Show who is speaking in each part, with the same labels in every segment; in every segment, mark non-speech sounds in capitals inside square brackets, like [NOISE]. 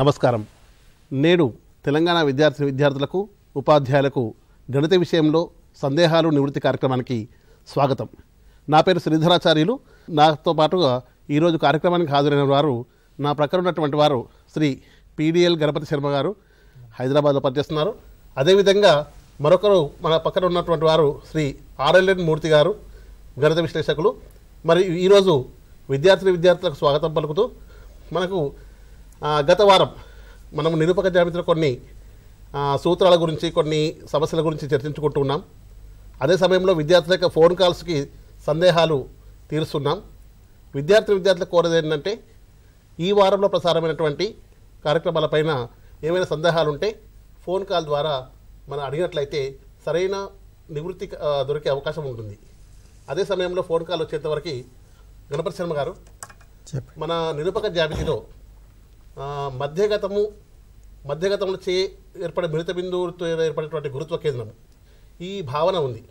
Speaker 1: నమస్కారం నేడు తెలంగాణ విద్యార్థి విద్యార్థులకు ఉపాధ్యాయులకు గణిత విషయంలో సందేహాలు నివృత్తి కార్యక్రమానికి స్వాగతం నా పేరు శ్రీధరాచార్యులు నాతో పాటుగా ఈరోజు కార్యక్రమానికి హాజరైన వారు నా ప్రక్కన ఉన్నటువంటి వారు శ్రీ పీడిఎల్ గణపతి శర్మ గారు హైదరాబాద్లో పనిచేస్తున్నారు అదేవిధంగా మరొకరు మన పక్కన ఉన్నటువంటి వారు శ్రీ ఆర్ఎల్ఎన్ మూర్తి గారు గణిత విశ్లేషకులు మరి ఈరోజు విద్యార్థిని విద్యార్థులకు స్వాగతం పలుకుతూ మనకు గత వారం మనం నిరూపక జాబితాలో కొన్ని సూత్రాల గురించి కొన్ని సమస్యల గురించి చర్చించుకుంటూ ఉన్నాం అదే సమయంలో విద్యార్థుల యొక్క ఫోన్ కాల్స్కి సందేహాలు తీరుస్తున్నాం విద్యార్థి విద్యార్థులకు కోరేది ఏంటంటే ఈ వారంలో ప్రసారమైనటువంటి కార్యక్రమాలపైన ఏమైనా సందేహాలుంటే ఫోన్ కాల్ ద్వారా మనం అడిగినట్లయితే సరైన నివృత్తి దొరికే అవకాశం ఉంటుంది అదే సమయంలో ఫోన్ కాల్ వచ్చేంతవరకు గణపతి శర్మ గారు మన నిరూపక జాబితాలో మధ్యగతము మధ్యగతంలో చే ఏర్పడే మిళిత బిందువులతో ఏర్పడేటువంటి గురుత్వ కేంద్రము ఈ భావన ఉంది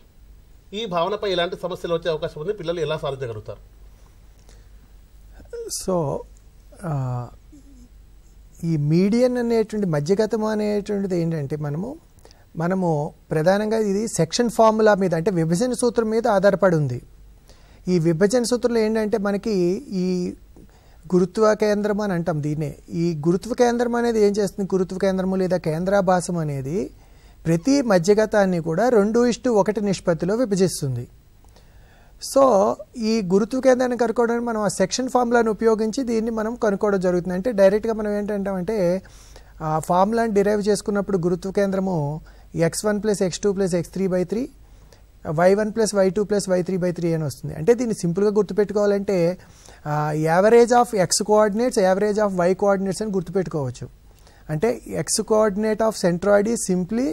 Speaker 1: ఈ భావనపై ఎలాంటి సమస్యలు వచ్చే అవకాశం ఉంది పిల్లలు ఎలా సాధించగలుగుతారు
Speaker 2: సో ఈ మీడియన్ అనేటువంటి మధ్యగతం అనేటువంటిది ఏంటంటే మనము మనము ప్రధానంగా ఇది సెక్షన్ ఫార్ములా మీద అంటే విభజన సూత్రం మీద ఆధారపడి ఉంది ఈ విభజన సూత్రంలో ఏంటంటే మనకి ఈ గురుత్వ కేంద్రం అని అంటాం దీన్నే ఈ గురుత్వ కేంద్రం అనేది ఏం చేస్తుంది గురుత్వ కేంద్రము లేదా కేంద్రాభాసం అనేది ప్రతి మధ్యగతాన్ని కూడా రెండు ఇష్టు ఒకటి నిష్పత్తిలో విభజిస్తుంది సో ఈ గురుత్వ కేంద్రాన్ని కనుక్కోవడానికి మనం ఆ సెక్షన్ ఫార్ములాను ఉపయోగించి దీన్ని మనం కనుక్కోవడం జరుగుతుంది అంటే డైరెక్ట్గా మనం ఏంటంటామంటే ఆ ఫార్ములాని డిరైవ్ చేసుకున్నప్పుడు గురుత్వ కేంద్రము x one plus x two plus x three by three y one plus y two plus y three by three అని వస్తుంది అంటే దీన్ని సింపుల్గా గుర్తుపెట్టుకోవాలంటే average of x coordinates average of y coordinates అని గుర్తుపెట్టుకోవచ్చు అంటే x coordinate of centroid is simply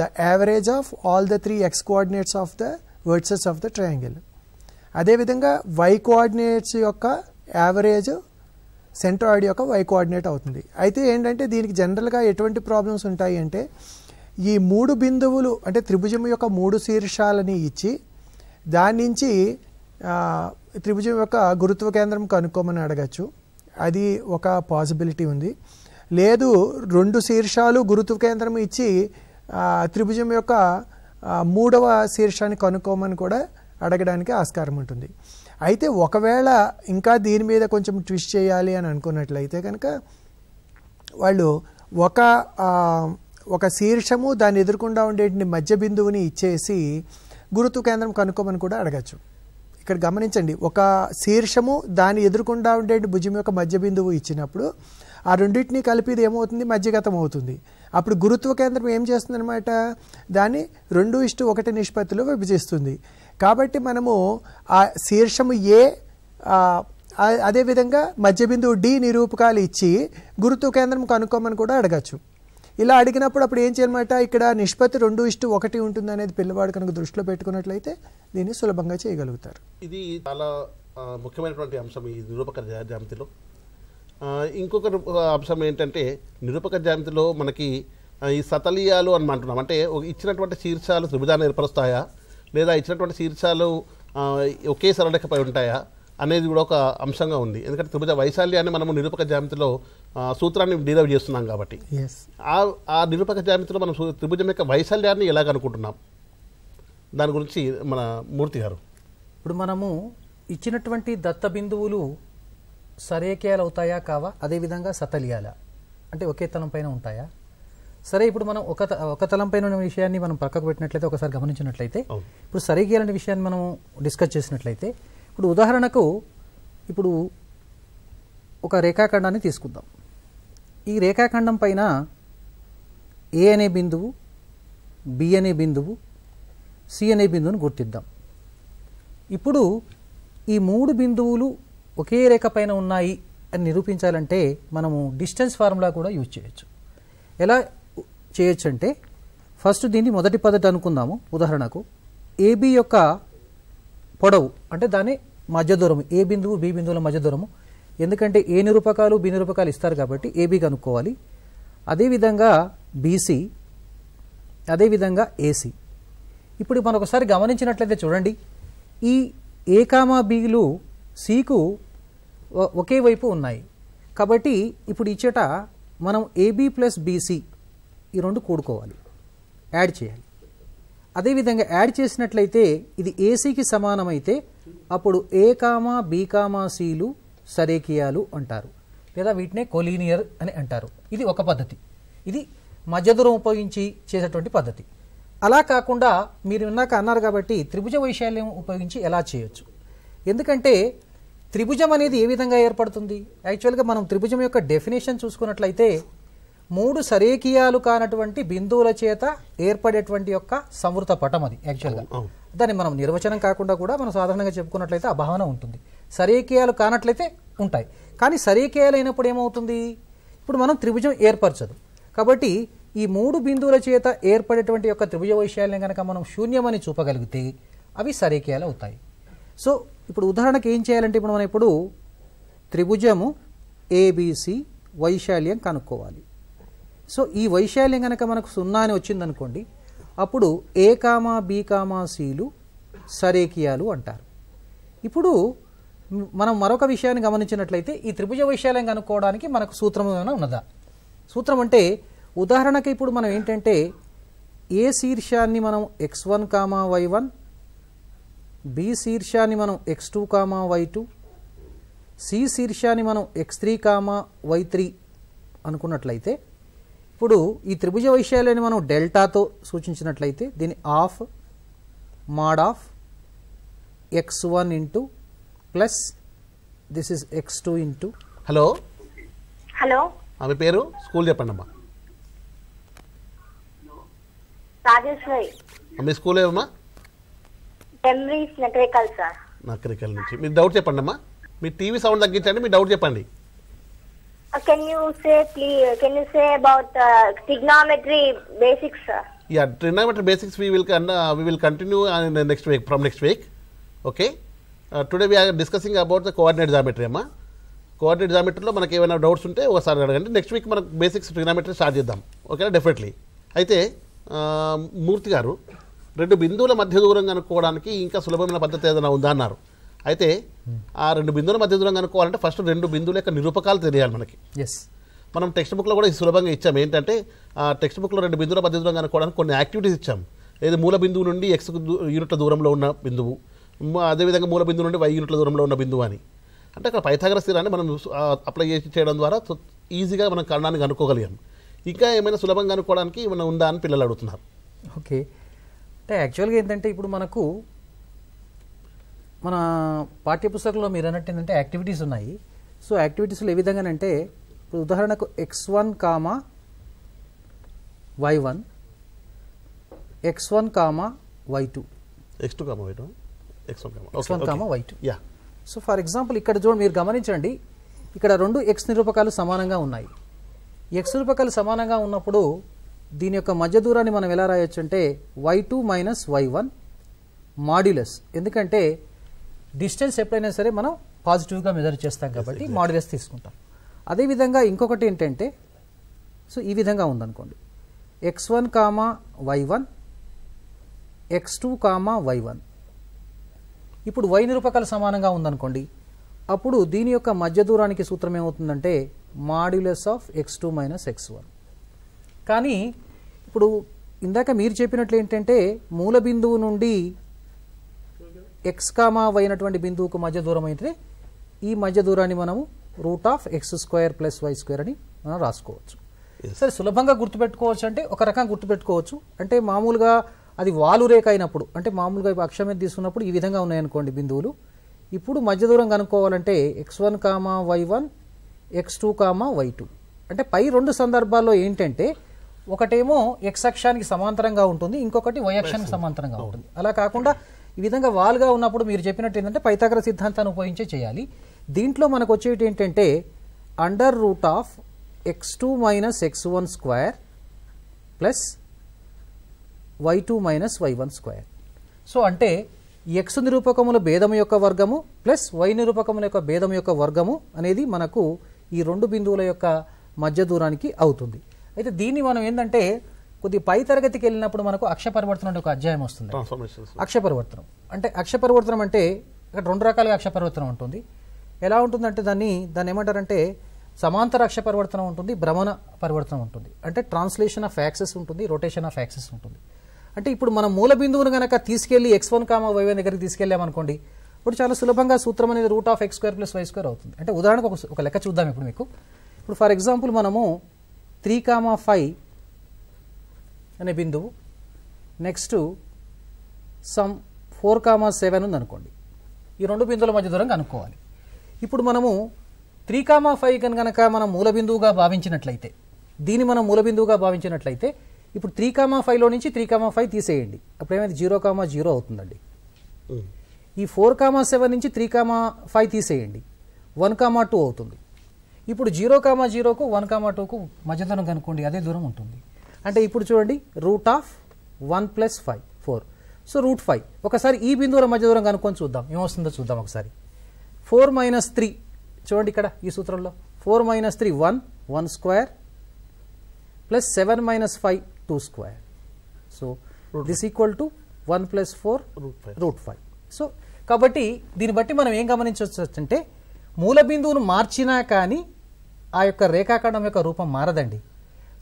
Speaker 2: the average of all the three x coordinates of the vertices of the triangle అదేవిధంగా వై కోఆర్డినేట్స్ యొక్క యావరేజ్ సెంట్రాయిడ్ యొక్క y coordinate అవుతుంది అయితే ఏంటంటే దీనికి జనరల్గా ఎటువంటి ప్రాబ్లమ్స్ ఉంటాయి అంటే ఈ మూడు బిందువులు అంటే త్రిభుజం యొక్క మూడు శీర్షాలని ఇచ్చి దాని నుంచి త్రిభుజం యొక్క గురుత్వ కేంద్రం కనుక్కోమని అడగచ్చు అది ఒక పాసిబిలిటీ ఉంది లేదు రెండు శీర్షాలు గురుత్వ కేంద్రం ఇచ్చి త్రిభుజం యొక్క మూడవ శీర్షాన్ని కనుక్కోమని కూడా అడగడానికి ఆస్కారం ఉంటుంది అయితే ఒకవేళ ఇంకా దీని మీద కొంచెం ట్విస్ట్ చేయాలి అని అనుకున్నట్లయితే కనుక వాళ్ళు ఒక ఒక శీర్షము దాన్ని ఎదుర్కొండా ఉండేటువంటి మధ్య బిందువుని ఇచ్చేసి గురుత్వ కేంద్రం కనుక్కోమని కూడా అడగచ్చు ఇక్కడ గమనించండి ఒక శీర్షము దాని ఎదురుకుండా ఉండే భుజం యొక్క మధ్య బిందువు ఇచ్చినప్పుడు ఆ రెండింటినీ కలిపి ఇది ఏమవుతుంది మధ్యగతం అవుతుంది అప్పుడు గురుత్వ కేంద్రం ఏం అనమాట దాన్ని రెండు ఇష్టు ఒకటి నిష్పత్తిలో విభజిస్తుంది కాబట్టి మనము ఆ శీర్షము ఏ అదేవిధంగా మధ్య బిందువు డి నిరూపకాలు ఇచ్చి గురుత్వ కేంద్రం కనుక్కోమని కూడా అడగచ్చు ఇలా అడిగినప్పుడు అప్పుడు ఏం చేయమాట ఇక్కడ నిష్పత్తి రెండు ఇష్టు ఒకటి ఉంటుంది అనేది పిల్లవాడు కనుక దృష్టిలో పెట్టుకున్నట్లయితే దీన్ని సులభంగా
Speaker 1: చేయగలుగుతారు ఇది చాలా ముఖ్యమైనటువంటి అంశం ఈ నిరూపక జామితిలో ఇంకొక అంశం ఏంటంటే నిరూపక జామితిలో మనకి ఈ సతలీయాలు అని అంటున్నాం అంటే ఇచ్చినటువంటి శీర్షాలు త్రిభుజాన్ని ఏర్పరుస్తాయా లేదా ఇచ్చినటువంటి శీర్షాలు ఒకే సరళకపై ఉంటాయా అనేది కూడా ఒక అంశంగా ఉంది ఎందుకంటే త్రిభుజ వైశాల్యాన్ని మనము నిరూపక జామితిలో సూత్రాన్ని డిరైవ్ చేస్తున్నాం కాబట్టి ఆ నిరూపక జామితిలో మనం త్రిభుజం యొక్క వైశాల్యాన్ని అనుకుంటున్నాం దాని గురించి మన మూర్తి గారు ఇప్పుడు మనము ఇచ్చినటువంటి దత్త బిందువులు
Speaker 3: సరేకేయాలు అవుతాయా కావా అదేవిధంగా సతలియాల అంటే ఒకే తలం పైన ఉంటాయా సరే ఇప్పుడు మనం ఒక ఒక తలం పైన ఉన్న విషయాన్ని మనం పక్కకు పెట్టినట్లయితే ఒకసారి గమనించినట్లయితే ఇప్పుడు సరేకేయాలనే విషయాన్ని మనం డిస్కస్ చేసినట్లయితే ఇప్పుడు ఉదాహరణకు ఇప్పుడు ఒక రేఖాఖండాన్ని తీసుకుందాం ఈ రేఖాఖండం పైన ఏ అనే బిందువు బి అనే బిందువు సి అనే బిందువును గుర్తిద్దాం ఇప్పుడు ఈ మూడు బిందువులు ఒకే రేఖ పైన ఉన్నాయి అని నిరూపించాలంటే మనము డిస్టెన్స్ ఫార్ములా కూడా యూజ్ చేయొచ్చు ఎలా చేయొచ్చు అంటే ఫస్ట్ దీన్ని మొదటి పద్ధతి అనుకుందాము ఉదాహరణకు ఏబి యొక్క పొడవు అంటే దాని మధ్య దూరము ఏ బిందువు బి బిందువుల మధ్య దూరము ఎందుకంటే ఏ నిరూపకాలు బి నిరూపకాలు ఇస్తారు కాబట్టి ఏబి కనుక్కోవాలి అదేవిధంగా బీసీ అదేవిధంగా ఏసీ ఇప్పుడు మనం ఒకసారి గమనించినట్లయితే చూడండి ఈ ఏ కామా బీలు సీకు ఒకే వైపు ఉన్నాయి కాబట్టి ఇప్పుడు ఇచ్చేట మనం ఏబీ ప్లస్ బీసీ ఈ రెండు కూడుకోవాలి యాడ్ చేయాలి అదేవిధంగా యాడ్ చేసినట్లయితే ఇది ఏసీకి సమానమైతే అప్పుడు ఏ కామా బీ కామా సీలు సరేకియాలు అంటారు లేదా వీటినే కొలీనియర్ అని అంటారు ఇది ఒక పద్ధతి ఇది మధ్యదూరం ఉపయోగించి చేసేటువంటి పద్ధతి అలా కాకుండా మీరు ఇన్నాక అన్నారు కాబట్టి త్రిభుజ వైశాల్యం ఉపయోగించి ఎలా చేయొచ్చు ఎందుకంటే త్రిభుజం అనేది ఏ విధంగా ఏర్పడుతుంది యాక్చువల్గా మనం త్రిభుజం యొక్క డెఫినేషన్ చూసుకున్నట్లయితే మూడు సరేకియాలు కానటువంటి బిందువుల చేత ఏర్పడేటువంటి యొక్క సంవృత పటం అది యాక్చువల్గా దాన్ని మనం నిర్వచనం కాకుండా కూడా మనం సాధారణంగా చెప్పుకున్నట్లయితే అభావన ఉంటుంది సరేకీయాలు కానట్లయితే ఉంటాయి కానీ సరేకీయాలు అయినప్పుడు ఏమవుతుంది ఇప్పుడు మనం త్రిభుజం ఏర్పరచదు కాబట్టి ఈ మూడు బిందువుల చేత ఏర్పడేటువంటి యొక్క త్రిభుజ వైశాల్యం కనుక మనం శూన్యమని చూపగలిగితే అవి సరేకీయాలు అవుతాయి సో ఇప్పుడు ఉదాహరణకు ఏం చేయాలంటే ఇప్పుడు మనం ఇప్పుడు త్రిభుజము ఏబిసి వైశాల్యం కనుక్కోవాలి సో ఈ వైశాల్యం కనుక మనకు సున్నా అని వచ్చిందనుకోండి అప్పుడు ఏ కామా బీ కామా సీలు సరేకియాలు అంటారు ఇప్పుడు మనం మరొక విషయాన్ని గమనించినట్లయితే ఈ త్రిభుజ వైశాల్యం కనుక్కోవడానికి మనకు సూత్రం ఏమైనా ఉన్నదా సూత్రం అంటే ఉదాహరణకి ఇప్పుడు మనం ఏంటంటే ఏ శీర్షాన్ని మనం x one comma why one B శీర్షాన్ని మనం x two comma why two C శీర్షాన్ని మనం x three comma y three అనుకున్నట్లయితే ఇప్పుడు ఈ త్రిభుజ వైశాల్యాన్ని మనం డెల్టాతో సూచించినట్లయితే దీని of mod of x one into plus this is x two into hello
Speaker 1: hello ఆమె పేరు స్కూల్ చెప్పండి అమ్మా
Speaker 3: రాజేశ్వరి
Speaker 1: మీ స్కూల్ ఏమమ్మా నకరికల్ నుంచి మీరు డౌట్ చెప్పండి అమ్మా మీ టీవీ సౌండ్ తగ్గించండి మీ డౌట్ చెప్పండి
Speaker 3: can you say please can you say about trigonometry basics
Speaker 1: yeah trigonometry basics we will we will continue next week from next week okay today we are discussing about the coordinate geometry అమ్మా coordinate జామెట్రీలో మనకి ఏమైనా doubts ఉంటే ఒకసారి అడగండి next week మనకు basics trigonometry start చేద్దాం ఓకేనా డెఫినెట్లీ అయితే uh, మూర్తి గారు రెండు బిందువుల మధ్య దూరం కనుక్కోవడానికి ఇంకా సులభమైన పద్ధతి ఏదైనా ఉందా అన్నారు అయితే ఆ రెండు బిందువుల మధ్య దూరం కనుక్కోవాలంటే ఫస్ట్ రెండు బిందువుల యొక్క నిరూపకాలు తెలియాలి మనకి ఎస్ మనం టెక్స్ట్ బుక్లో కూడా సులభంగా ఇచ్చాం ఏంటంటే ఆ టెక్స్ట్ బుక్లో రెండు బిందువుల మధ్య దూరం కనుక్కోవడానికి కొన్ని యాక్టివిటీస్ ఇచ్చాం ఏది మూల బిందువు నుండి ఎక్స్ యూనిట్ల దూరంలో ఉన్న బిందువు అదేవిధంగా మూల బిందువు నుండి వై యూనిట్ల దూరంలో ఉన్న బిందువు అని అంటే అక్కడ పైథాగర స్థిరాన్ని మనం అప్లై చేసి చేయడం ద్వారా ఈజీగా మనం కారణాన్ని కనుక్కోగలిగాం ఇంకా ఏమైనా సులభంగా కనుక్కోవడానికి ఏమైనా ఉందా అని పిల్లలు అడుగుతున్నారు ఓకే అంటే
Speaker 3: యాక్చువల్గా ఏంటంటే ఇప్పుడు మనకు మన పాఠ్యపుస్తకంలో మీరు అన్నట్టు ఏంటంటే యాక్టివిటీస్ ఉన్నాయి సో యాక్టివిటీస్లో ఏ విధంగానంటే ఇప్పుడు ఉదాహరణకు x one comma why one x one comma why two x two comma y two so for example ఇక్కడ చూడండి మీరు గమనించండి ఇక్కడ రెండు ఎక్స్ నిరూపకాలు సమానంగా ఉన్నాయి ఎక్స్ నిరూపకాలు సమానంగా ఉన్నప్పుడు దీని యొక్క మధ్య దూరాన్ని మనం ఎలా రాయొచ్చు అంటే y two minus why one modulus ఎందుకంటే డిస్టెన్స్ ఎప్పుడైనా సరే మనం పాజిటివ్గా మెజర్ చేస్తాం కాబట్టి మాడ్యులస్ తీసుకుంటాం అదేవిధంగా ఇంకొకటి ఏంటంటే సో ఈ విధంగా ఉందనుకోండి x one comma why one x two comma why one ఇప్పుడు వై నిరూపకాలు సమానంగా ఉందనుకోండి అప్పుడు దీని యొక్క మధ్య దూరానికి సూత్రం ఏమవుతుందంటే modulus of x two minus X one కానీ ఇప్పుడు ఇందాక మీరు చెప్పినట్లు ఏంటంటే మూల బిందువు నుండి ఎక్స్ కామా వై అయినటువంటి బిందువుకు మధ్య దూరం అయితే ఈ మధ్య దూరాన్ని మనము root of x square plus y square అని మనం రాసుకోవచ్చు సరే సులభంగా గుర్తుపెట్టుకోవచ్చు అంటే ఒక రకం గుర్తుపెట్టుకోవచ్చు అంటే మామూలుగా అది వాలు రేఖ అయినప్పుడు అంటే మామూలుగా అక్షం మీద తీసుకున్నప్పుడు ఈ విధంగా ఉన్నాయనుకోండి బిందువులు ఇప్పుడు మధ్య దూరం కనుక్కోవాలంటే x one comma why one x two comma why two అంటే పై రెండు సందర్భాల్లో ఏంటంటే ఒకటేమో ఎక్స్ అక్షానికి సమాంతరంగా ఉంటుంది ఇంకొకటి వై అక్షానికి సమాంతరంగా ఉంటుంది అలా కాకుండా ఈ విధంగా వాల్గా ఉన్నప్పుడు మీరు చెప్పినట్టు ఏంటంటే పైతాగ్ర సిద్ధాంతాన్ని ఉపయోగించే చేయాలి దీంట్లో మనకు వచ్చేటి ఏంటంటే under root of x two minus X one square plus y two minus why one square so అంటే ఎక్స్ నిరూపకముల భేదము యొక్క వర్గము ప్లస్ వై నిరూపకముల యొక్క భేదం యొక్క వర్గము అనేది మనకు ఈ రెండు బిందువుల యొక్క మధ్య దూరానికి అవుతుంది అయితే దీన్ని మనం ఏంటంటే కొద్ది పై తరగతికి వెళ్ళినప్పుడు మనకు అక్షపరివర్తన అంటే ఒక అధ్యాయం వస్తుంది అక్షపరివర్తనం అంటే అక్షపరివర్తనం అంటే ఇక్కడ రెండు రకాలుగా అక్షపరివర్తనం ఉంటుంది ఎలా ఉంటుందంటే దాన్ని దాన్ని ఏమంటారంటే సమాంతర అక్ష పరివర్తనం ఉంటుంది భ్రమణ పరివర్తనం ఉంటుంది అంటే ట్రాన్స్లేషన్ ఆఫ్ యాక్సెస్ ఉంటుంది రొటేషన్ ఆఫ్ యాక్సెస్ ఉంటుంది అంటే ఇప్పుడు మనం మూల బిందువును కనుక తీసుకెళ్లి ఎక్స్ వన్ కామ వైవై దగ్గరికి తీసుకెళ్ళామనుకోండి ఇప్పుడు చాలా సులభంగా సూత్రం అనేది root of x square plus y square అవుతుంది అంటే ఉదాహరణకు ఒక ఒక లెక్క చూద్దాం ఇప్పుడు మీకు ఇప్పుడు ఫర్ ఎగ్జాంపుల్ మనము త్రీ కామా ఫైవ్ అనే బిందువు next some four comma seven ఉంది అనుకోండి ఈ రెండు బిందువుల మధ్య దూరం కనుక్కోవాలి ఇప్పుడు మనము త్రీ కామా ఫైవ్ కనుక మనం మూల బిందువుగా భావించినట్లయితే దీన్ని మనం మూల బిందువుగా భావించినట్లయితే ఇప్పుడు త్రీ కామా ఫైవ్లో నుంచి త్రీ కామా ఫైవ్ తీసేయండి అప్పుడు ఏమైంది జీరో కామా జీరో అవుతుందండి hmm. ఈ ఫోర్ కామా సెవెన్ నుంచి త్రీ కామా ఫైవ్ తీసేయండి వన్ కామా టూ అవుతుంది ఇప్పుడు జీరో కామా జీరోకు వన్ కామా టూకు మధ్య కనుక్కోండి అదే దూరం ఉంటుంది అంటే ఇప్పుడు చూడండి root of one plus five four so root five ఒకసారి ఈ బిందువుల మధ్య దూరం కనుక్కొని చూద్దాం ఏమొస్తుందో చూద్దాం ఒకసారి ఫోర్ మైనస్ త్రీ చూడండి ఇక్కడ ఈ సూత్రంలో four minus three one one square plus seven minus five 2 square. So, root this equal to 1 plus 4 root 5. Root 5. So కాబట్టి దీన్ని బట్టి మనం ఏం గమనించవచ్చు అంటే మూల బిందువును మార్చినా కానీ ఆ యొక్క రేఖాఖండం యొక్క రూపం మారదండి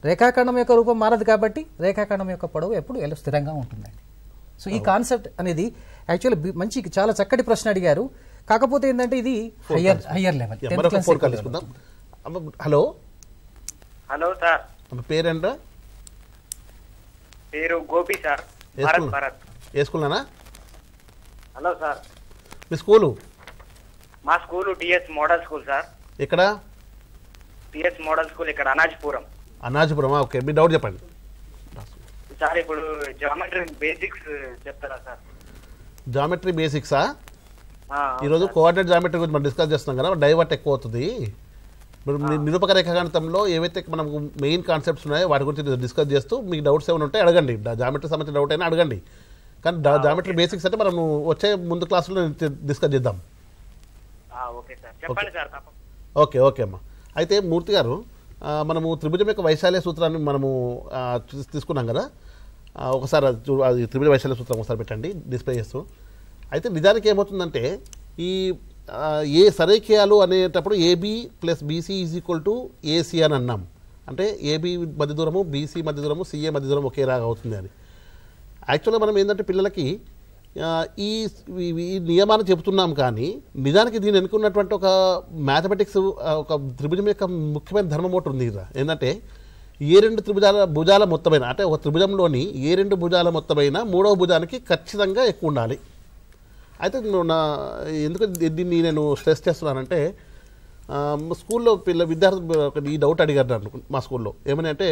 Speaker 3: రేఖాఖండం యొక్క రూపం మారదు కాబట్టి రేఖాఖండం యొక్క పొడవు ఎప్పుడు ఎలా స్థిరంగా ఉంటుందండి సో ఈ కాన్సెప్ట్ అనేది యాక్చువల్లీ మంచి చాలా చక్కటి ప్రశ్న అడిగారు కాకపోతే ఏంటంటే ఇది higher higher level
Speaker 1: hello hello sir పేరేంట్రా
Speaker 3: పేరు గోపి సార్ భరత్ ఏ స్కూల్నా హలో సార్ మీ స్కూలు మా school TS model school sir ఇక్కడ టిఎస్ మోడల్ స్కూల్ ఇక్కడ అనాజ్పురం
Speaker 1: అనాజ్పురం ఓకే మీ డౌట్ చెప్పండి సార్ ఇప్పుడు జామెట్రీ బేసిక్స్ చెప్తారా సార్ జామెట్రీ బేసిక్సా ఈరోజు కోఆర్డినేట్ జామెట్రీ గురించి మనం డిస్కస్ చేస్తున్నాం కదా డైవర్ట్ ఎక్కువ అవుతుంది ఇప్పుడు నిరూపక రేఖాగణితంలో ఏవైతే మనకు మెయిన్ కాన్సెప్ట్స్ ఉన్నాయో వాటి గురించి డిస్కస్ చేస్తూ మీకు డౌట్స్ ఏమైనా ఉంటే అడగండి జామెట్రీ సంబంధించిన డౌట్ అయినా అడగండి కానీ జామెట్రీ బేసిక్స్ అంటే మనం వచ్చే ముందు క్లాసులో డిస్కస్ చేద్దాం ఓకే ఓకే అమ్మా అయితే మూర్తి గారు మనము త్రిభుజం యొక్క వైశాల్య సూత్రాన్ని మనము తీసుకున్నాం కదా ఒకసారి త్రిభుజ వైశాల్య సూత్రం ఒకసారి పెట్టండి డిస్ప్లే చేస్తూ అయితే నిజానికి ఏమవుతుందంటే ఈ ఏ సరే అనేటప్పుడు AB plus BC is equal to AC అని అన్నాం అంటే ఏబీ మధ్య దూరము బీసీ మధ్య దూరము సీఏ మధ్య దూరం ఒకేలాగా అవుతుంది అని యాక్చువల్గా మనం ఏంటంటే పిల్లలకి ఈ ఈ నియమాన్ని చెబుతున్నాం కానీ నిజానికి దీన్ని ఎన్నుకున్నటువంటి ఒక మ్యాథమెటిక్స్ ఒక త్రిభుజం యొక్క ముఖ్యమైన ధర్మం ఒకటి ఉంది ఏంటంటే ఏ రెండు త్రిభుజాల భుజాల మొత్తమైన అంటే ఒక త్రిభుజంలోని ఏ రెండు భుజాల మొత్తమైన మూడవ భుజానికి ఖచ్చితంగా ఎక్కువ ఉండాలి అయితే నువ్వు నా ఎందుకు దీన్ని నేను స్ట్రెస్ చేస్తున్నానంటే స్కూల్లో పిల్ల విద్యార్థులు ఈ డౌట్ అడిగారు నన్ను మా స్కూల్లో ఏమని అంటే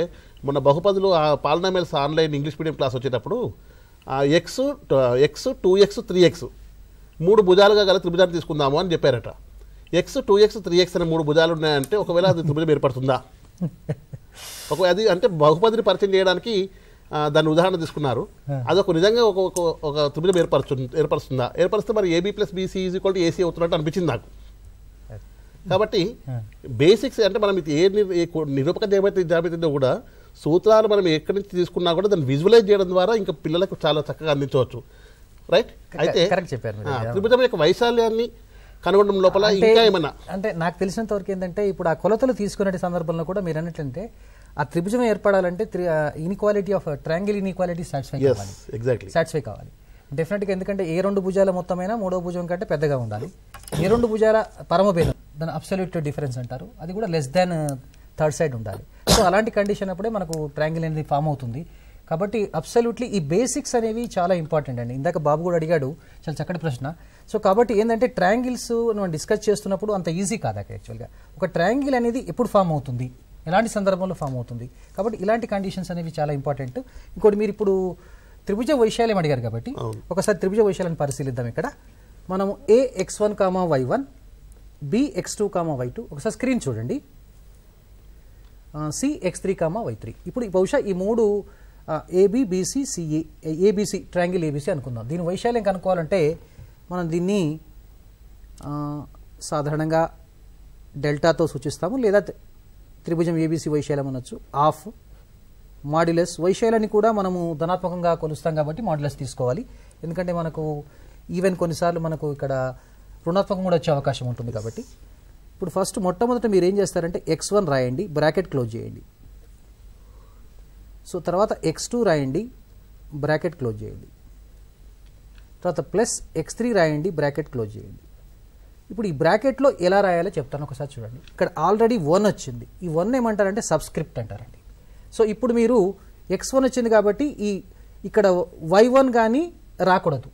Speaker 1: మొన్న బహుపదులు ఆ polynomials online English medium class వచ్చేటప్పుడు x x two x three x మూడు భుజాలుగా గల త్రిభుజాన్ని తీసుకుందాము అని చెప్పారట x two x three x అనే మూడు భుజాలు ఉన్నాయంటే ఒకవేళ అది త్రిభుజం ఏర్పడుతుందా [LAUGHS] ఒక అది అంటే బహుపదిని పరిచయం చేయడానికి దాని ఉదాహరణ తీసుకున్నారు అదొక నిజంగా ఒక ఒక త్రిభుజం ఏర్పరచు ఏర్పరుస్తుందా ఏర్పరిస్తే మరి AB plus BC is equal to AC అవుతున్నట్టు అనిపించింది నాకు కాబట్టి బేసిక్స్ అంటే మనం ఇది ఏ నిరూపక జాబితా కూడా సూత్రాలు మనం ఎక్కడి నుంచి తీసుకున్నా కూడా దాన్ని విజువలైజ్ చేయడం ద్వారా ఇంకా పిల్లలకు చాలా చక్కగా అందించవచ్చు రైట్ అయితే త్రిభుజం యొక్క వైశాల్యాన్ని కనుగొనడం లోపల ఇంకా ఏమన్నా
Speaker 3: అంటే నాకు తెలిసినంత వరకు ఏంటంటే ఇప్పుడు ఆ కొలతలు తీసుకునే సందర్భంలో కూడా మీరు అన్నట్లంటే ఆ త్రిభుజం ఏర్పడాలంటే inequality of triangle inequality satisfy కావాలి ఎగ్జాక్ట్లీ సాటిస్ఫై కావాలి డెఫినెట్గా ఎందుకంటే ఏ రెండు భుజాల మొత్తమైనా మూడో భుజం కంటే పెద్దగా ఉండాలి ఏ రెండు భుజాల పరమభేదం దాని అబ్సల్యూట్ డిఫరెన్స్ అంటారు అది కూడా లెస్ దాన్ థర్డ్ సైడ్ ఉండాలి సో అలాంటి కండిషన్ అప్పుడే మనకు ట్రాంగిల్ అనేది ఫామ్ అవుతుంది కాబట్టి అబ్సల్యూట్లీ ఈ బేసిక్స్ అనేవి చాలా ఇంపార్టెంట్ అండి ఇందాక బాబు కూడా అడిగాడు చాలా చక్కటి ప్రశ్న సో కాబట్టి ఏంటంటే ట్రాంగిల్స్ మనం డిస్కస్ చేస్తున్నప్పుడు అంత ఈజీ కాదు యాక్చువల్గా ఒక ట్రాంగిల్ అనేది ఎప్పుడు ఫామ్ అవుతుంది ఎలాంటి సందర్భంలో ఫామ్ అవుతుంది కాబట్టి ఇలాంటి కండిషన్స్ అనేవి చాలా ఇంపార్టెంట్ ఇంకోటి మీరు ఇప్పుడు త్రిభుజ వైశాల్యం అడిగారు కాబట్టి ఒకసారి త్రిభుజ వైశాల్యాన్ని పరిశీలిద్దాం ఇక్కడ మనం A X one comma why one B x two comma why two ఒకసారి స్క్రీన్ చూడండి C x three comma y three ఇప్పుడు బహుశా ఈ మూడు BC CA ABC triangle ABC అనుకుందాం దీని వైశాల్యం కనుక్కోవాలంటే మనం దీన్ని సాధారణంగా డెల్టాతో సూచిస్తాము లేదా త్రిభుజం ఏబీసీ వైశాల్యం అనొచ్చు ఆఫ్ మాడ్యులస్ వైశాల్యాన్ని కూడా మనము ధనాత్మకంగా కొలుస్తాం కాబట్టి మాడ్యులస్ తీసుకోవాలి ఎందుకంటే మనకు ఈవెన్ కొన్నిసార్లు మనకు ఇక్కడ రుణాత్మకం కూడా వచ్చే అవకాశం ఉంటుంది కాబట్టి ఇప్పుడు ఫస్ట్ మొట్టమొదట మీరు ఏం చేస్తారంటే ఎక్స్ వన్ రాయండి బ్రాకెట్ క్లోజ్ చేయండి సో తర్వాత ఎక్స్ టూ రాయండి బ్రాకెట్ క్లోజ్ చేయండి తర్వాత ప్లస్ ఎక్స్ త్రీ రాయండి బ్రాకెట్ క్లోజ్ చేయండి ఇప్పుడు ఈ బ్రాకెట్లో ఎలా రాయాలో చెప్తాను ఒకసారి చూడండి ఇక్కడ ఆల్రెడీ వన్ వచ్చింది ఈ వన్ ఏమంటారంటే సబ్స్క్రిప్ట్ అంటారండి సో ఇప్పుడు మీరు ఎక్స్ వన్ వచ్చింది కాబట్టి ఈ ఇక్కడ వై వన్ కానీ రాకూడదు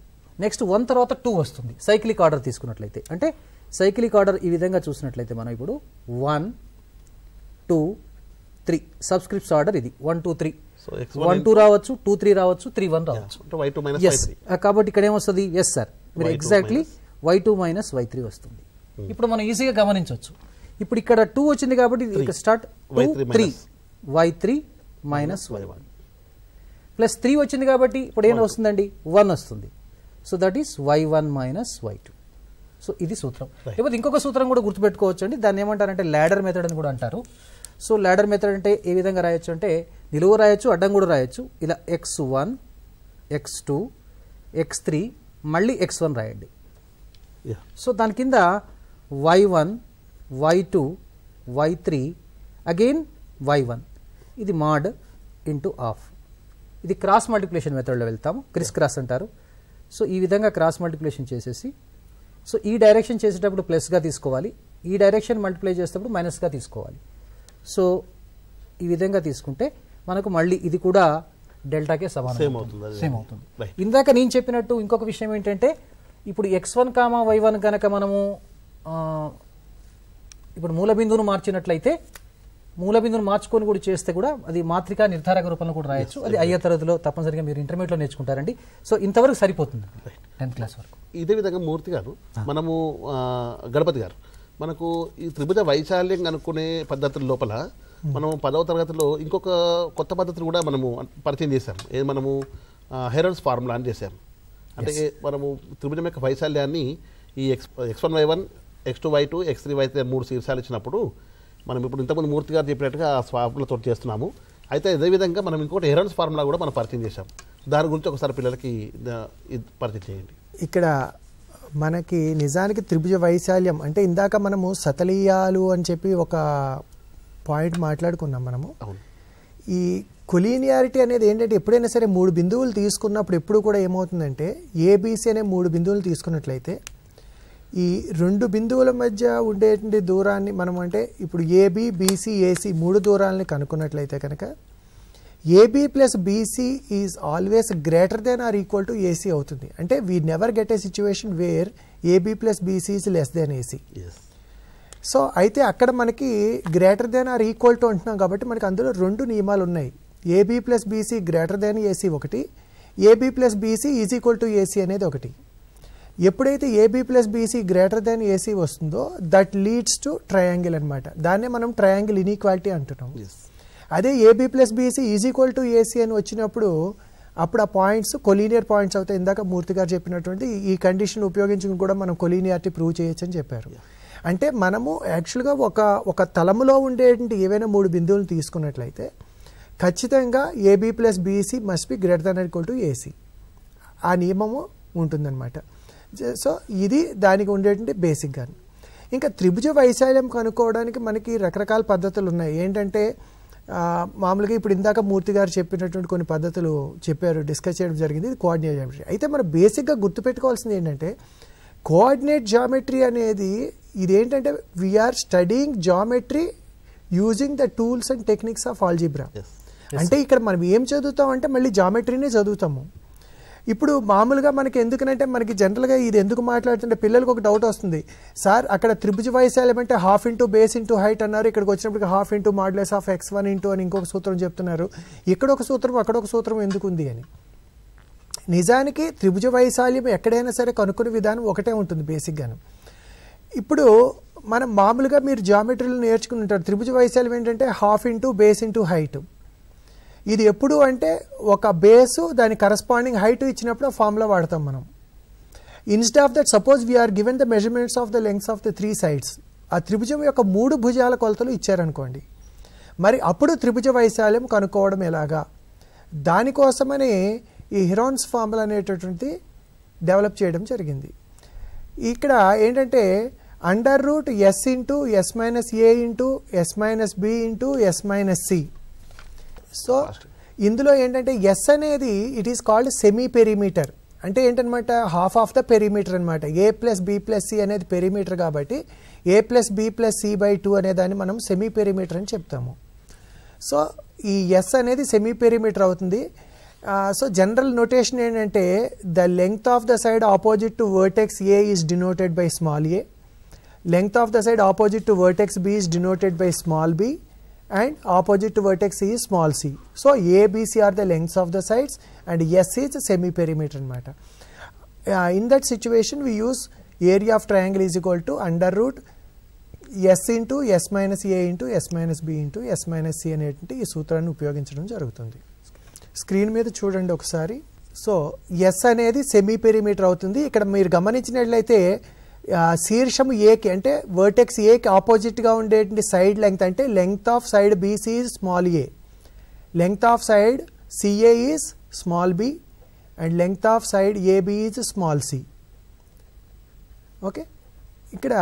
Speaker 3: నెక్స్ట్ వన్ తర్వాత టూ వస్తుంది సైక్లిక్ ఆర్డర్ తీసుకున్నట్లయితే అంటే సైక్లిక్ ఆర్డర్ ఈ విధంగా చూసినట్లయితే మనం ఇప్పుడు one two three subscripts order ఇది one two three one two రావచ్చు టూ త్రీ రావచ్చు త్రీ వన్ రావచ్చు కాబట్టి ఇక్కడ ఏమొస్తుంది ఎస్ సార్ మీరు exactly y two minus y three వస్తుంది hmm. ఇప్పుడు మనం ఈజీగా గమనించవచ్చు ఇప్పుడు ఇక్కడ టూ వచ్చింది కాబట్టి ఇక్కడ start three y three minus why one plus three వచ్చింది కాబట్టి ఇప్పుడు ఏం వస్తుందండి వన్ వస్తుంది so that is y one minus y two so ఇది సూత్రం లేకపోతే ఇంకొక సూత్రం కూడా గుర్తుపెట్టుకోవచ్చు అండి దాన్ని ఏమంటారంటే ల్యాడర్ మెథడ్ అని కూడా అంటారు సో ల్యాడర్ మెథడ్ అంటే ఏ విధంగా రాయొచ్చు అంటే నిలువు రాయొచ్చు అడ్డం కూడా రాయొచ్చు ఇలా x one x two x three మళ్ళీ ఎక్స్ వన్ రాయండి సో దాని కింద y one y two y three again y one ఇది మాడ్ ఇంటూ ఆఫ్ ఇది క్రాస్ మల్టిప్లికేషన్ మెథడ్లో వెళ్తాము క్రిస్ క్రాస్ అంటారు సో ఈ విధంగా క్రాస్ మల్టిప్లికేషన్ చేసేసి సో ఈ డైరెక్షన్ చేసేటప్పుడు ప్లస్గా తీసుకోవాలి ఈ డైరెక్షన్ మల్టిప్లై చేసేటప్పుడు మైనస్గా తీసుకోవాలి సో ఈ విధంగా తీసుకుంటే మనకు మళ్ళీ ఇది కూడా డెల్టాకే సమానం సేమ్ అవుతుంది ఇందాక నేను చెప్పినట్టు ఇంకొక విషయం ఏంటంటే ఇప్పుడు x one comma why one కనుక మనము ఇప్పుడు మూల బిందువును మార్చినట్లయితే మూల బిందువును మార్చుకొని కూడా చేస్తే కూడా అది మాత్రిక నిర్ధారక రూపంలో కూడా రాయొచ్చు అది అయ్యే తరగతిలో తప్పనిసరిగా మీరు లో నేర్చుకుంటారండి సో ఇంతవరకు సరిపోతుంది టెన్త్ క్లాస్ వరకు
Speaker 1: ఇదే విధంగా మూర్తి గారు మనము గణపతి గారు మనకు ఈ త్రిభుజ వైశాల్యం కనుక్కునే పద్ధతుల లోపల hmm. మనం పదవ తరగతిలో ఇంకొక కొత్త పద్ధతిని కూడా మనము పరిచయం చేశాం ఏ మనము హెరల్స్ ఫార్ములా అని చేశాము అంటే మనము త్రిభుజం యొక్క వైశాల్యాన్ని ఈ x x one y one x two y two x three y three మూడు శీర్షాలు ఇచ్చినప్పుడు మనం ఇప్పుడు ఇంతకుముందు మూర్తి గారు చెప్పినట్టుగా ఆ స్వాపులతో చేస్తున్నాము అయితే అదేవిధంగా మనం ఇంకోటి ఎరన్స్ ఫార్ములా కూడా మనం పరిచయం చేశాం దాని గురించి ఒకసారి పిల్లలకి పరిచయం చేయండి
Speaker 2: ఇక్కడ మనకి నిజానికి త్రిభుజ వైశాల్యం అంటే ఇందాక మనము సతలీయాలు అని చెప్పి ఒక పాయింట్ మాట్లాడుకున్నాం మనము ఈ కొలీనియారిటీ అనేది ఏంటంటే ఎప్పుడైనా సరే మూడు బిందువులు తీసుకున్నప్పుడు ఎప్పుడు కూడా ఏమవుతుందంటే ఏబీసీ అనే మూడు బిందువులు తీసుకున్నట్లయితే ఈ రెండు బిందువుల మధ్య ఉండేటువంటి దూరాన్ని మనం అంటే ఇప్పుడు ఏబి బీసీ ఏసీ మూడు దూరాలని కనుక్కున్నట్లయితే కనుక AB plus BC is always greater than or equal to AC అవుతుంది అంటే we never get a situation where AB plus BC is less than AC so అయితే అక్కడ మనకి greater than or equal to అంటున్నాం కాబట్టి మనకి అందులో రెండు నియమాలు ఉన్నాయి AB plus BC greater than AC ఒకటి AB plus BC is equal to AC అనేది ఒకటి ఎప్పుడైతే AB plus BC greater than AC వస్తుందో దట్ లీడ్స్ టు ట్రయాంగిల్ అనమాట దాన్నే మనం ట్రయాంగిల్ ఇన్ఈక్వాలిటీ అంటున్నాం అదే AB plus BC is equal to AC అని వచ్చినప్పుడు అప్పుడు ఆ పాయింట్స్ కొలీనియర్ పాయింట్స్ అవుతాయి ఇందాక మూర్తి గారు చెప్పినటువంటి ఈ కండిషన్ ఉపయోగించుకుని కూడా మనం కొలీనియారిటీ ప్రూవ్ చేయొచ్చు అని చెప్పారు అంటే మనము యాక్చువల్గా ఒక ఒక తలములో ఉండేటువంటి ఏవైనా మూడు బిందువులు తీసుకున్నట్లయితే ఖచ్చితంగా AB plus BC must be greater than equal to AC ఆ నియమము ఉంటుందన్నమాట సో ఇది దానికి ఉండేటువంటి బేసిక్ గాని ఇంకా త్రిభుజ వైశాల్యం కనుక్కోవడానికి మనకి రకరకాల పద్ధతులు ఉన్నాయి ఏంటంటే మామూలుగా ఇప్పుడు ఇందాక మూర్తి గారు చెప్పినటువంటి కొన్ని పద్ధతులు చెప్పారు డిస్కస్ చేయడం జరిగింది ఇది కోఆర్డినేట్ జామెట్రీ అయితే మనం బేసిక్గా గుర్తుపెట్టుకోవాల్సింది ఏంటంటే కోఆర్డినేట్ జామెట్రీ అనేది ఇదేంటంటే we are studying geometry using the tools and techniques of algebra అంటే ఇక్కడ మనం ఏం చదువుతాం అంటే మళ్ళీ జామెట్రీనే చదువుతాము ఇప్పుడు మామూలుగా మనకి ఎందుకనంటే మనకి జనరల్గా ఇది ఎందుకు మాట్లాడుతుంటే పిల్లలకు ఒక డౌట్ వస్తుంది సార్ అక్కడ త్రిభుజ వైశాల్యం అంటే half into base into height అన్నారు ఇక్కడికి వచ్చినప్పటికి half into modulus of x one into అని ఇంకొక సూత్రం చెప్తున్నారు ఇక్కడ ఒక సూత్రం అక్కడ ఒక సూత్రం ఎందుకు ఉంది అని నిజానికి త్రిభుజ వైశాల్యం ఎక్కడైనా సరే కనుక్కునే విధానం ఒకటే ఉంటుంది బేసిక్గాను ఇప్పుడు మనం మామూలుగా మీరు జామెట్రీలు నేర్చుకుని ఉంటారు త్రిభుజ వైశాల్యం ఏంటంటే half into base into height ఇది ఎప్పుడు అంటే ఒక బేసు దాని కరస్పాండింగ్ హైట్ ఇచ్చినప్పుడు ఫామ్లో వాడతాం మనం instead of that suppose we are given the measurements of the lengths of the three sides ఆ త్రిభుజం యొక్క మూడు భుజాల కొలతలు ఇచ్చారనుకోండి మరి అప్పుడు త్రిభుజ వైశాల్యం కనుక్కోవడం ఎలాగా దానికోసమని ఈ హిరాన్స్ ఫార్ములా అనేటటువంటి డెవలప్ చేయడం జరిగింది ఇక్కడ ఏంటంటే under root S into S minus A into S minus B into S minus C so ఇందులో ఏంటంటే ఎస్ అనేది it is called semi perimeter అంటే ఏంటనమాట హాఫ్ ఆఫ్ ద పెరిమీటర్ అనమాట A plus B plus C అనేది perimeter కాబట్టి A plus B plus C by two అనే దాన్ని మనం సెమీ పెరిమీటర్ అని చెప్తాము సో ఈ ఎస్ అనేది సెమీ పెరిమీటర్ అవుతుంది సో జనరల్ నోటేషన్ ఏంటంటే the length of the side opposite to vertex A is denoted by small A length of the side opposite to vertex B is denoted by small B and opposite vertex is small c. So, A, B, C are the lengths of the sides and S is semi-perimeter matter. Uh, in that situation, we use area of triangle is equal to under root S S into into minus A S into S minus A into S minus B into sutra and C అనేటువంటి ఈ సూత్రాన్ని ఉపయోగించడం జరుగుతుంది screen మీద చూడండి ఒకసారి so S అనేది semi perimeter అవుతుంది ఇక్కడ మీరు గమనించినట్లయితే శీర్షము ఏకి అంటే వర్టెక్స్ ఏకి ఆపోజిట్గా ఉండేటువంటి సైడ్ లెంగ్త్ అంటే length of side BC is small A length of side CA is small B and length of side AB is small C okay ఇక్కడ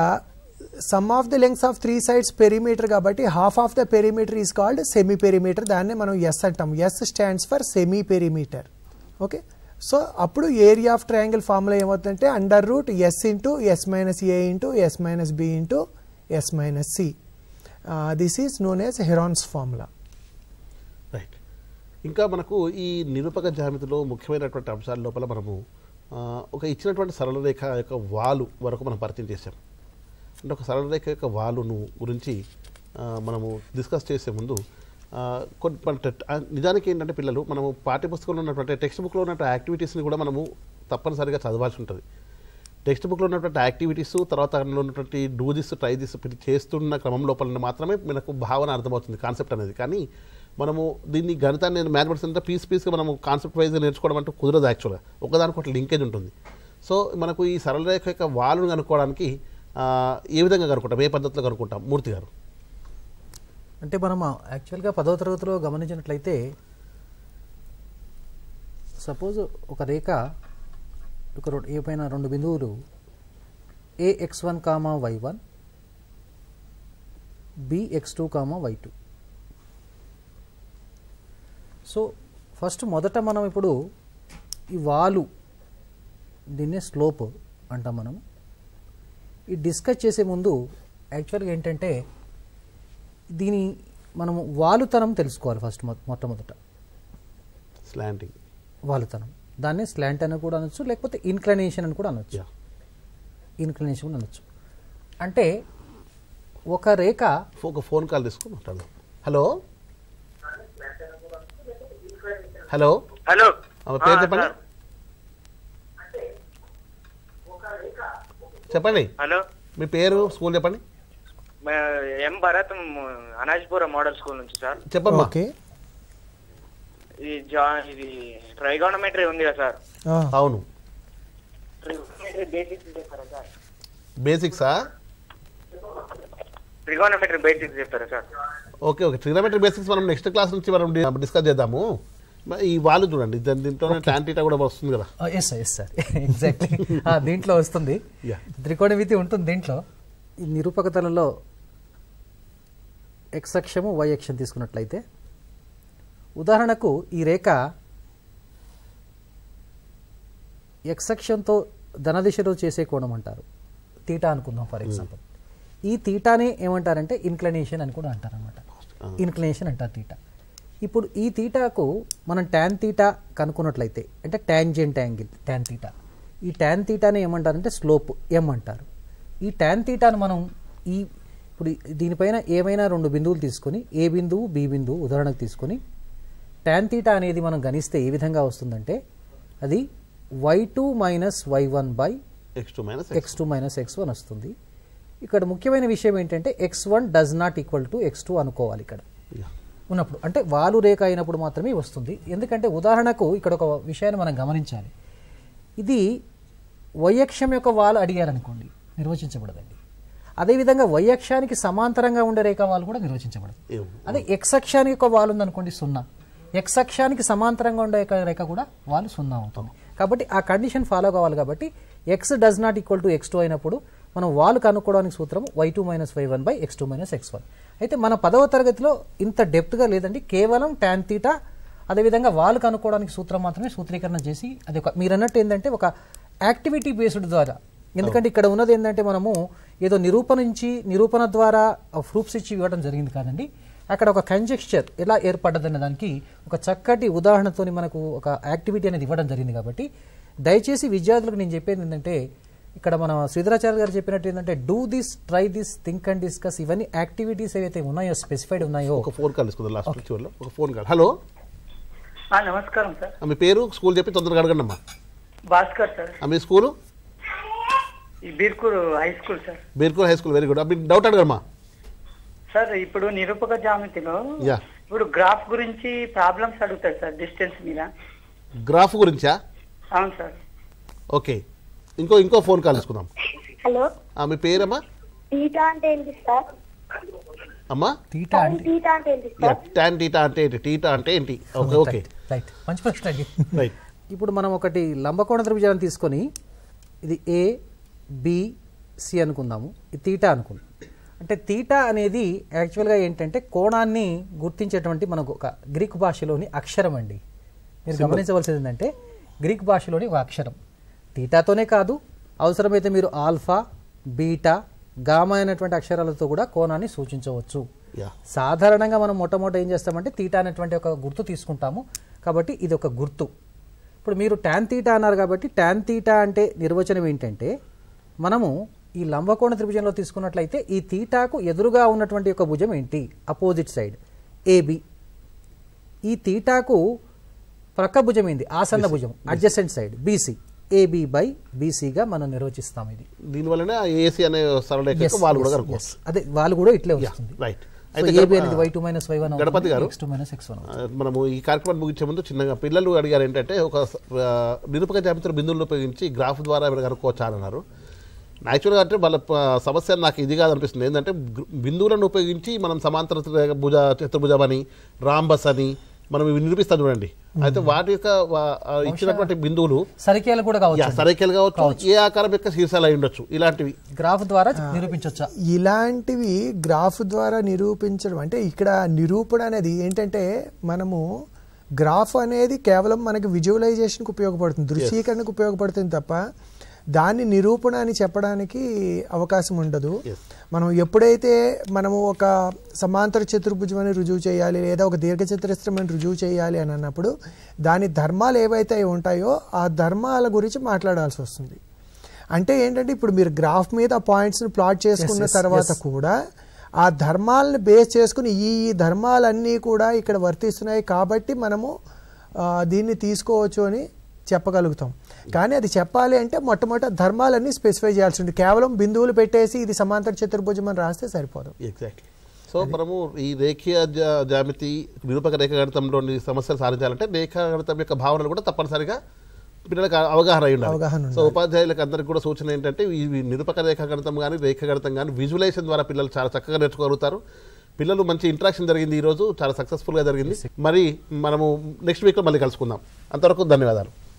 Speaker 2: sum of the lengths of three sides perimeter కాబట్టి half of the perimeter is called semi perimeter దాన్ని మనం S అంటాం S stands for semi perimeter okay so అప్పుడు area of triangle formula ఏమవుతుందంటే under root S into S minus A into S minus B into S minus C this is known as Heron's formula
Speaker 1: right ఇంకా మనకు ఈ నిరూపక జామితిలో ముఖ్యమైనటువంటి అంశాల లోపల మనము ఒక ఇచ్చినటువంటి సరళ రేఖ యొక్క వాలు వరకు మనం పరిచయం చేసాం అంటే ఒక సరళ రేఖ యొక్క వాలును గురించి మనము డిస్కస్ చేసే ముందు నిజానికి ఏంటంటే పిల్లలు మనము పాఠ్యపుస్తకంలో ఉన్నటువంటి టెక్స్ట్ బుక్లో ఉన్నటువంటి యాక్టివిటీస్ని కూడా మనము తప్పనిసరిగా చదవాల్సి ఉంటుంది టెక్స్ట్ బుక్లో ఉన్నటువంటి యాక్టివిటీస్ తర్వాత అందులో ఉన్నటువంటి డూజిస్ ట్రైజిస్ చేస్తున్న క్రమం లోపల మాత్రమే మనకు భావన అర్థమవుతుంది కాన్సెప్ట్ అనేది కానీ మనము దీన్ని గణితాన్ని నేను మ్యాథమెటిక్స్ అంతా పీస్ పీస్గా మనము కాన్సెప్ట్ వైజ్ నేర్చుకోవడం అంటే కుదరదు యాక్చువల్గా ఒకదానికి ఒకటి లింకేజ్ ఉంటుంది సో మనకు ఈ సరళ రేఖ యొక్క వాలును కనుక్కోవడానికి ఏ విధంగా కనుక్కుంటాం ఏ పద్ధతిలో కనుక్కుంటాం మూర్తి గారు
Speaker 3: అంటే మనం యాక్చువల్గా పదవ తరగతిలో గమనించినట్లయితే సపోజ్ ఒక రేఖ ఒక రెండు ఏ పైన రెండు బిందువులు A X one comma why one B X two comma why two so first మొదట మనం ఇప్పుడు ఈ వాలు దీన్నే స్లోప్ అంటాం మనం ఈ డిస్కస్ చేసే ముందు యాక్చువల్గా ఏంటంటే దీని మనం వాలుతనం తెలుసుకోవాలి ఫస్ట్ మొట్టమొదట స్లాంటింగ్ వాలుతనం దాన్ని స్లాంట్ అని కూడా అనొచ్చు లేకపోతే ఇన్క్లనేషన్ అని కూడా అనొచ్చు ఇన్క్లనేషన్ కూడా అనొచ్చు అంటే ఒక రేఖ ఒక ఫోన్ కాల్ తీసుకుని మాట్లాడదాం
Speaker 1: హలో హలో హలో పేరు చెప్పండి చెప్పండి హలో మీ పేరు స్కూల్ చెప్పండి
Speaker 3: M Bharath Anajpura model school నుంచి సార్ చెప్పమ్మా ఇది జా ఇది ట్రైగోనమెట్రీ ఉంది కదా సార్
Speaker 1: అవును బేసిక్స్
Speaker 3: ట్రిగోనమెట్రీ బేసిక్స్ చెప్తారా sir
Speaker 1: okay okay trigonometry basics మనం నెక్స్ట్ క్లాస్ నుంచి మనం డిస్కస్ చేద్దాము ఈ వాళ్ళు చూడండి దీంట్లో టాంటీటా కూడా వస్తుంది కదా
Speaker 3: ఎస్ ఎస్ సార్ ఎగ్జాక్ట్లీ దీంట్లో వస్తుంది త్రికోణమితి ఉంటుంది దీంట్లో ఈ నిరూపకతలలో ఎక్స్ అక్షము వై అక్షం తీసుకున్నట్లయితే ఉదాహరణకు ఈ రేఖ ఎక్స్ అక్షంతో ధనదిశలో చేసే కోణం అంటారు తీటా అనుకుందాం ఫర్ ఎగ్జాంపుల్ ఈ తీటానే ఏమంటారంటే ఇన్క్లనేషన్ అని కూడా అంటారనమాట ఇన్క్లనేషన్ అంటారు తీటా ఇప్పుడు ఈ తీటాకు మనం ట్యాన్ తీటా కనుక్కున్నట్లయితే అంటే ట్యాంజెంట్ యాంగిల్ ట్యాన్ తీటా ఈ ట్యాన్ తీటాని ఏమంటారంటే స్లోప్ ఎం అంటారు ఈ ట్యాన్ తీటాను మనం ఈ ఇప్పుడు దీనిపైన ఏమైనా రెండు బిందువులు తీసుకొని ఏ బిందువు బి బిందువు ఉదాహరణకు తీసుకొని ట్యాన్ తీటా అనేది మనం గణిస్తే ఏ విధంగా వస్తుందంటే అది Y two minus why one by X two minus X two minus X one వస్తుంది ఇక్కడ ముఖ్యమైన విషయం ఏంటంటే X one does not equal to X two అనుకోవాలి ఇక్కడ ఉన్నప్పుడు అంటే వాలు రేఖ అయినప్పుడు మాత్రమే వస్తుంది ఎందుకంటే ఉదాహరణకు ఇక్కడ ఒక విషయాన్ని మనం గమనించాలి ఇది వయక్షం యొక్క వాలు అడిగారనుకోండి నిర్వచించబడదండి అదేవిధంగా వైయక్షానికి సమాంతరంగా ఉండే రేఖ వాళ్ళు కూడా నిర్వచించబడదు అదే ఎక్స్ అక్షానికి ఒక వాల్ ఉందనుకోండి సున్నా ఎక్స్ అక్షానికి సమాంతరంగా ఉండే రేఖ కూడా వాళ్ళు సున్నా అవుతుంది కాబట్టి ఆ కండిషన్ ఫాలో కావాలి కాబట్టి X does not equal to X two అయినప్పుడు మనం వాల్ కనుక్కోవడానికి సూత్రం Y two minus why one by X two minus X one అయితే మన పదవ తరగతిలో ఇంత డెప్త్గా లేదండి కేవలం ట్యాన్ తీటా అదేవిధంగా వాల్ కనుక్కోవడానికి సూత్రం మాత్రమే సూత్రీకరణ చేసి అది ఒక మీరు అన్నట్టు ఏంటంటే ఒక యాక్టివిటీ బేస్డ్ ద్వారా ఎందుకంటే ఇక్కడ ఉన్నది ఏంటంటే మనము ఏదో నిరూపణ నుంచి నిరూపణ ద్వారా ప్రూఫ్స్ ఇచ్చి ఇవ్వడం జరిగింది కాదండి అక్కడ ఒక కంజెక్చర్ ఎలా ఏర్పడ్డదన్న దానికి ఒక చక్కటి ఉదాహరణతో మనకు ఒక యాక్టివిటీ అనేది ఇవ్వడం జరిగింది కాబట్టి దయచేసి విద్యార్థులకు నేను చెప్పేది ఏంటంటే ఇక్కడ మన శ్రీధరాచార్య గారు చెప్పినట్టు ఏంటంటే do this try this think and discuss ఇవన్నీ యాక్టివిటీస్ ఏవైతే ఉన్నాయో స్పెసిఫైడ్
Speaker 1: ఉన్నాయో ఒక ఫోన్ కాల్ తీసుకుందాం లాస్ట్ ఒక ఫోన్ కాల్ హలో
Speaker 2: నమస్కారం సార్
Speaker 1: మీ పేరు స్కూల్ చెప్పి తొందరగా అడగండి అమ్మా భాస్కర్ సార్ మీ school
Speaker 2: Birkur
Speaker 3: high school sir
Speaker 1: Birkur high school very good అప్పుడు డౌట్ అడగమ్మా
Speaker 3: సార్ ఇప్పుడు నిరూపక జామితిలో ఇప్పుడు గ్రాఫ్ గురించి ప్రాబ్లమ్స్ అడుగుతారు సార్ డిస్టెన్స్ మీద
Speaker 1: గ్రాఫ్ గురించా అవును సార్ ఓకే ఇంకో ఇంకో ఫోన్ కాల్ తీసుకుందాం హలో మీ పేరమ్మా
Speaker 2: టీటా అంటే ఏంటి సార్
Speaker 1: అమ్మా టీటా అంటే
Speaker 2: టీటా అంటే ఏంటి సార్
Speaker 1: టాన్ టీటా అంటే ఏంటి టీటా అంటే ఏంటి ఓకే ఓకే రైట్ మంచి
Speaker 3: ప్రశ్న రైట్ ఇప్పుడు మనం ఒకటి లంబకోణ త్రిభుజాన్ని తీసుకొని ఇది ఏ బిసి అనుకుందాము తీటా అనుకుందాం అంటే తీటా అనేది యాక్చువల్గా ఏంటంటే కోణాన్ని గుర్తించేటువంటి మనకు ఒక గ్రీక్ భాషలోని అక్షరం అండి
Speaker 1: మీరు గమనించవలసింది
Speaker 3: ఏంటంటే గ్రీక్ భాషలోని ఒక అక్షరం తీటాతోనే కాదు అవసరమైతే మీరు ఆల్ఫా బీటా గామా అనేటువంటి అక్షరాలతో కూడా కోణాన్ని సూచించవచ్చు సాధారణంగా మనం మొట్టమొదట ఏం చేస్తామంటే తీటా అనేటువంటి ఒక గుర్తు తీసుకుంటాము కాబట్టి ఇది ఒక గుర్తు ఇప్పుడు మీరు ట్యాన్ తీటా అన్నారు కాబట్టి ట్యాన్ తీటా అంటే నిర్వచనం ఏంటంటే మనము ఈ లంబకోణ త్రిభుజంలో తీసుకున్నట్లయితే ఈ తీటాకు ఎదురుగా ఉన్నటువంటి యొక్క భుజం ఏంటి అపోజిట్ సైడ్ ఏబి ఈ తీటాకు ప్రక్క భుజం ఏంది ఆసన్న భుజం adjacent side BC AB by బీసీగా మనం నిర్వచిస్తాం ఇది
Speaker 1: దీనివల్లనే ఏసీ అనే సరళ వాళ్ళు కూడా
Speaker 3: అదే వాళ్ళు కూడా ఇట్లే వస్తుంది
Speaker 1: రైట్ గారు మనము ఈ కార్యక్రమాన్ని ముగించే ముందు చిన్నగా పిల్లలు అడిగారు ఏంటంటే ఒక నిరూపక జాబితా బిందువులు ఉపయోగించి గ్రాఫ్ ద్వారా కనుక్కోవచ్చా అన్నారు యాక్చువల్గా అంటే వాళ్ళ సమస్య నాకు ఇది కాదనిపిస్తుంది ఏంటంటే బిందువులను ఉపయోగించి మనం సమాంతర భుజ చతుర్భుజం అని రాంబస్ అని మనం ఇవి నిరూపిస్తాం చూడండి అయితే వాటి యొక్క ఇచ్చినటువంటి బిందువులు సరికేలు కూడా కావచ్చు సరికేలు కావచ్చు ఏ ఆకారం యొక్క శీర్షాలు అయి ఉండొచ్చు ఇలాంటివి గ్రాఫ్ ద్వారా
Speaker 2: నిరూపించవచ్చు ఇలాంటివి గ్రాఫ్ ద్వారా నిరూపించడం అంటే ఇక్కడ నిరూపణ అనేది ఏంటంటే మనము గ్రాఫ్ అనేది కేవలం మనకి విజువలైజేషన్కి ఉపయోగపడుతుంది దృశ్యీకరణకు ఉపయోగపడుతుంది తప్ప దాన్ని నిరూపణ అని చెప్పడానికి అవకాశం ఉండదు మనం ఎప్పుడైతే మనము ఒక సమాంతర చతుర్భుజం అని రుజువు చేయాలి లేదా ఒక దీర్ఘచతురస్రం అని రుజువు చేయాలి అని అన్నప్పుడు దాని ధర్మాలు ఏవైతే ఉంటాయో ఆ ధర్మాల గురించి మాట్లాడాల్సి వస్తుంది అంటే ఏంటంటే ఇప్పుడు మీరు గ్రాఫ్ మీద పాయింట్స్ని ప్లాట్ చేసుకున్న తర్వాత కూడా ఆ ధర్మాలను బేస్ చేసుకుని ఈ ఈ ధర్మాలన్నీ కూడా ఇక్కడ వర్తిస్తున్నాయి కాబట్టి మనము దీన్ని తీసుకోవచ్చు అని చెప్పగలుగుతాం కానీ అది చెప్పాలి అంటే మొట్టమొదట ధర్మాలన్నీ స్పెసిఫై చేయాల్సి ఉంటుంది కేవలం బిందువులు పెట్టేసి ఇది సమాంతర చతుర్భుజం అని రాస్తే సరిపోదు
Speaker 1: ఎగ్జాక్ట్లీ సో మనము ఈ రేఖీయ జామితి నిరూపక రేఖ గణితంలోని సమస్యలు సాధించాలంటే గణితం యొక్క భావనలు కూడా తప్పనిసరిగా పిల్లలకు అవగాహన అయి ఉండాలి సో ఉపాధ్యాయులకు అందరికి కూడా సూచన ఏంటంటే ఈ నిరూపక గణితం కానీ రేఖ గణితం కానీ విజువలైజేషన్ ద్వారా పిల్లలు చాలా చక్కగా నేర్చుకోగలుగుతారు పిల్లలు మంచి ఇంట్రాక్షన్ జరిగింది ఈరోజు చాలా సక్సెస్ఫుల్గా జరిగింది మరి మనము నెక్స్ట్ వీక్లో మళ్ళీ కలుసుకుందాం అంతవరకు ధన్యవాదాలు